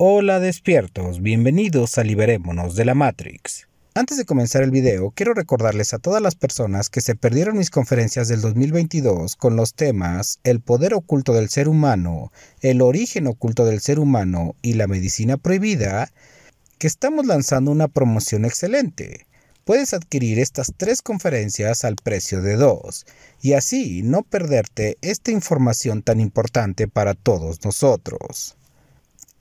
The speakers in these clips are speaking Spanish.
Hola despiertos, bienvenidos a Liberémonos de la Matrix. Antes de comenzar el video, quiero recordarles a todas las personas que se perdieron mis conferencias del 2022 con los temas El poder oculto del ser humano, El origen oculto del ser humano y la medicina prohibida, que estamos lanzando una promoción excelente. Puedes adquirir estas tres conferencias al precio de dos y así no perderte esta información tan importante para todos nosotros.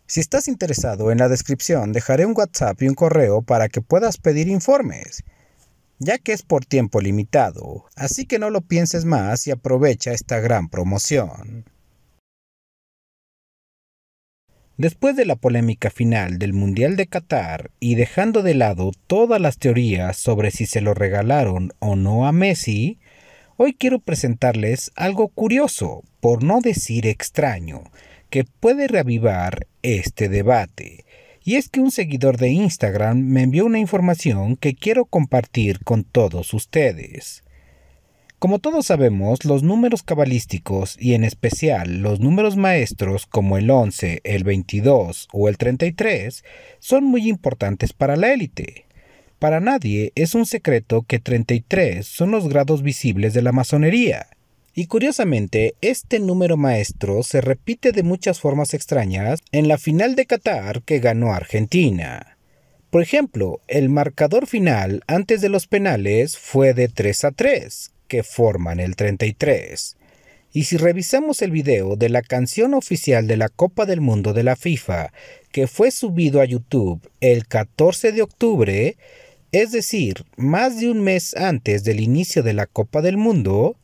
Si estás interesado, en la descripción dejaré un WhatsApp y un correo para que puedas pedir informes, ya que es por tiempo limitado, así que no lo pienses más y aprovecha esta gran promoción. Después de la polémica final del Mundial de Qatar y dejando de lado todas las teorías sobre si se lo regalaron o no a Messi, hoy quiero presentarles algo curioso, por no decir extraño, que puede reavivar este debate. Y es que un seguidor de Instagram me envió una información que quiero compartir con todos ustedes. Como todos sabemos, los números cabalísticos y en especial los números maestros como el 11, el 22 o el 33 son muy importantes para la élite. Para nadie es un secreto que 33 son los grados visibles de la masonería, y curiosamente, este número maestro se repite de muchas formas extrañas en la final de Qatar que ganó Argentina. Por ejemplo, el marcador final antes de los penales fue de 3 a 3, que forman el 33. Y si revisamos el video de la canción oficial de la Copa del Mundo de la FIFA, que fue subido a YouTube el 14 de octubre, es decir, más de un mes antes del inicio de la Copa del Mundo,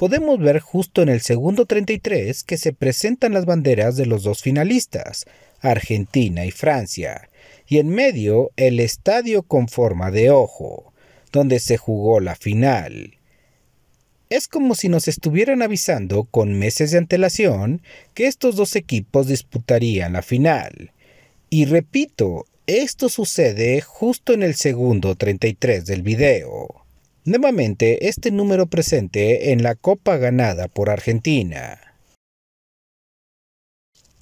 podemos ver justo en el segundo 33 que se presentan las banderas de los dos finalistas, Argentina y Francia, y en medio el estadio con forma de ojo, donde se jugó la final. Es como si nos estuvieran avisando con meses de antelación que estos dos equipos disputarían la final. Y repito, esto sucede justo en el segundo 33 del video. Nuevamente, este número presente en la Copa ganada por Argentina.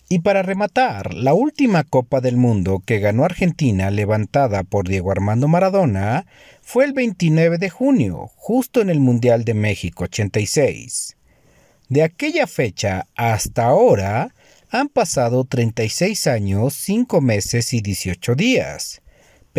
Y para rematar, la última Copa del Mundo que ganó Argentina levantada por Diego Armando Maradona fue el 29 de junio, justo en el Mundial de México 86. De aquella fecha hasta ahora han pasado 36 años, 5 meses y 18 días.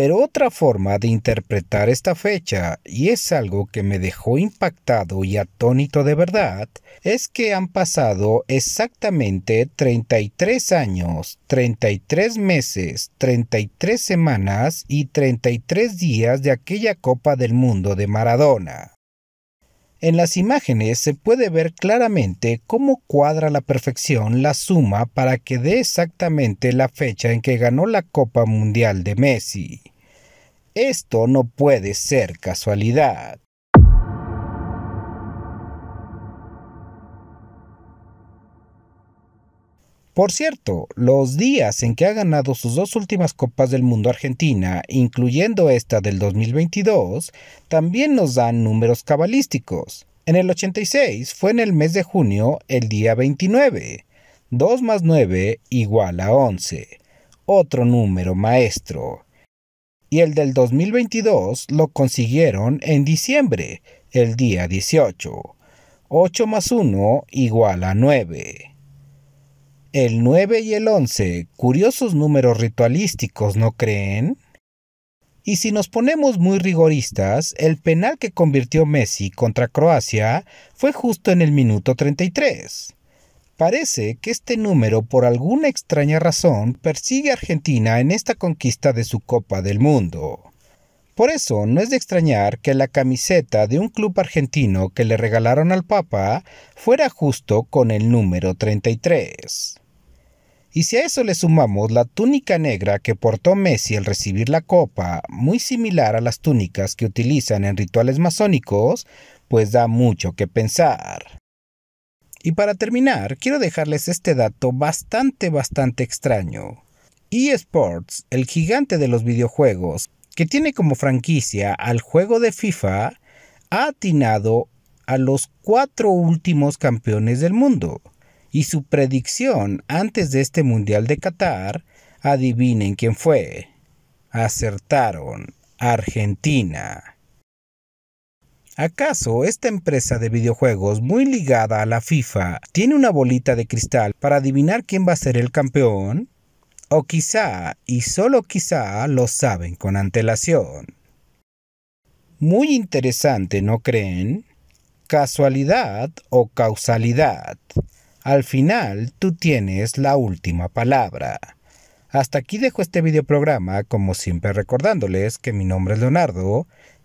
Pero otra forma de interpretar esta fecha, y es algo que me dejó impactado y atónito de verdad, es que han pasado exactamente 33 años, 33 meses, 33 semanas y 33 días de aquella Copa del Mundo de Maradona. En las imágenes se puede ver claramente cómo cuadra la perfección la suma para que dé exactamente la fecha en que ganó la Copa Mundial de Messi. Esto no puede ser casualidad. Por cierto, los días en que ha ganado sus dos últimas Copas del Mundo Argentina, incluyendo esta del 2022, también nos dan números cabalísticos. En el 86 fue en el mes de junio, el día 29. 2 más 9 igual a 11. Otro número maestro y el del 2022 lo consiguieron en diciembre, el día 18. 8 más 1 igual a 9. El 9 y el 11, curiosos números ritualísticos, ¿no creen? Y si nos ponemos muy rigoristas, el penal que convirtió Messi contra Croacia fue justo en el minuto 33. Parece que este número por alguna extraña razón persigue a Argentina en esta conquista de su Copa del Mundo. Por eso no es de extrañar que la camiseta de un club argentino que le regalaron al Papa fuera justo con el número 33. Y si a eso le sumamos la túnica negra que portó Messi al recibir la copa, muy similar a las túnicas que utilizan en rituales masónicos, pues da mucho que pensar. Y para terminar, quiero dejarles este dato bastante, bastante extraño. eSports, el gigante de los videojuegos, que tiene como franquicia al juego de FIFA, ha atinado a los cuatro últimos campeones del mundo. Y su predicción antes de este Mundial de Qatar, adivinen quién fue. Acertaron, Argentina. ¿Acaso esta empresa de videojuegos muy ligada a la FIFA tiene una bolita de cristal para adivinar quién va a ser el campeón? O quizá, y solo quizá, lo saben con antelación. Muy interesante, ¿no creen? Casualidad o causalidad. Al final, tú tienes la última palabra. Hasta aquí dejo este videoprograma, como siempre recordándoles que mi nombre es Leonardo